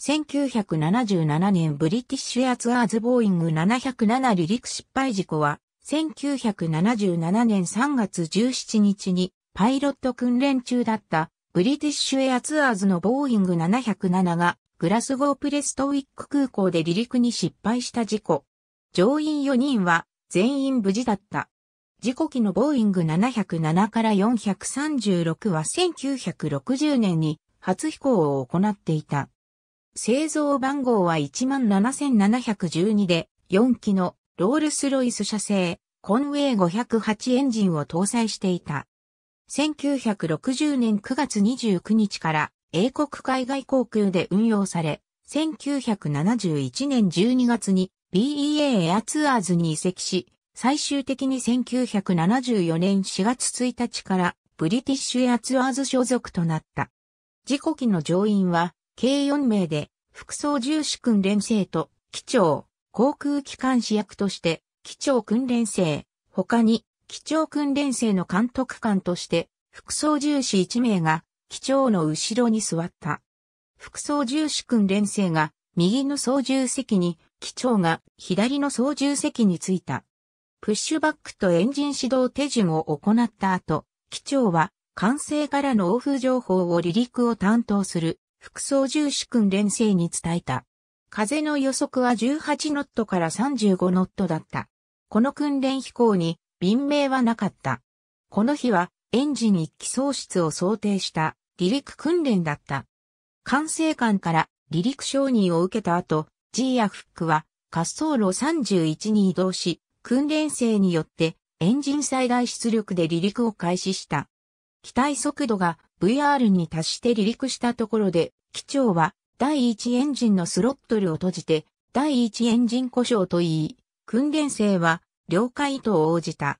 1977年ブリティッシュエアツアーズボーイング707離陸失敗事故は、1977年3月17日にパイロット訓練中だったブリティッシュエアツアーズのボーイング707がグラスゴープレストウィック空港で離陸に失敗した事故。乗員4人は全員無事だった。事故機のボーイング707から436は1960年に初飛行を行っていた。製造番号は17712で、4機のロールスロイス社製、コンウェイ508エンジンを搭載していた。1960年9月29日から英国海外航空で運用され、1971年12月に BEA エアツアーズに移籍し、最終的に1974年4月1日からブリティッシュエアツアーズ所属となった。事故機の乗員は計4名で、副操縦士訓練生と、機長、航空機関士役として、機長訓練生、他に、機長訓練生の監督官として、副操縦士1名が、機長の後ろに座った。副操縦士訓練生が、右の操縦席に、機長が左の操縦席に着いた。プッシュバックとエンジン指導手順を行った後、機長は、管制からのオフ情報を離陸を担当する副操縦士訓練生に伝えた。風の予測は18ノットから35ノットだった。この訓練飛行に便名はなかった。この日はエンジン一気喪失を想定した離陸訓練だった。管制官から離陸承認を受けた後、G やフックは滑走路31に移動し、訓練生によってエンジン最大出力で離陸を開始した。機体速度が VR に達して離陸したところで、機長は第1エンジンのスロットルを閉じて、第1エンジン故障と言い、訓練生は了解と応じた。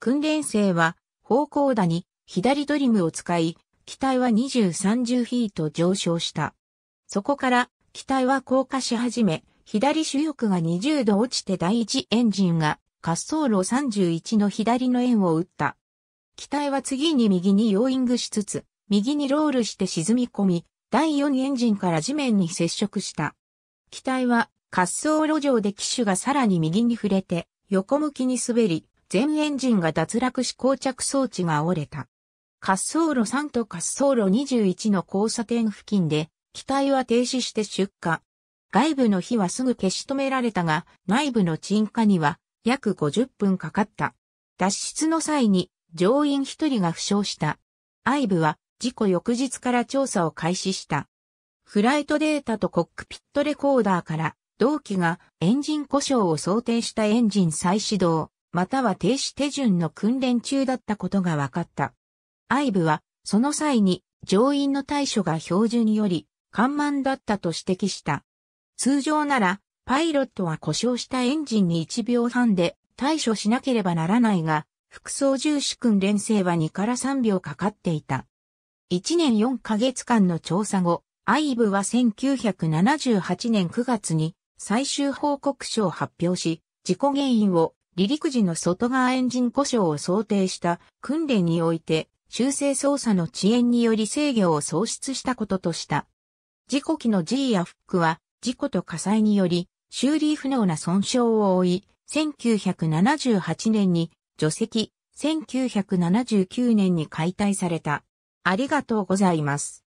訓練生は方向だに左ドリムを使い、機体は2030フィート上昇した。そこから機体は降下し始め、左主翼が20度落ちて第1エンジンが滑走路31の左の円を打った。機体は次に右にヨーイングしつつ、右にロールして沈み込み、第4エンジンから地面に接触した。機体は滑走路上で機種がさらに右に触れて、横向きに滑り、全エンジンが脱落し降着装置が折れた。滑走路3と滑走路21の交差点付近で、機体は停止して出火。外部の火はすぐ消し止められたが、内部の鎮火には約50分かかった。脱出の際に乗員一人が負傷した。アイブは事故翌日から調査を開始した。フライトデータとコックピットレコーダーから同機がエンジン故障を想定したエンジン再始動、または停止手順の訓練中だったことが分かった。アイブはその際に乗員の対処が標準により緩慢だったと指摘した。通常ならパイロットは故障したエンジンに1秒半で対処しなければならないが、副操縦士訓練生は2から3秒かかっていた。1年4ヶ月間の調査後、アイブは1978年9月に最終報告書を発表し、事故原因を離陸時の外側エンジン故障を想定した訓練において修正操作の遅延により制御を喪失したこととした。事故機の G やフックは事故と火災により修理不能な損傷を負い、1978年に除籍、1979年に解体された。ありがとうございます。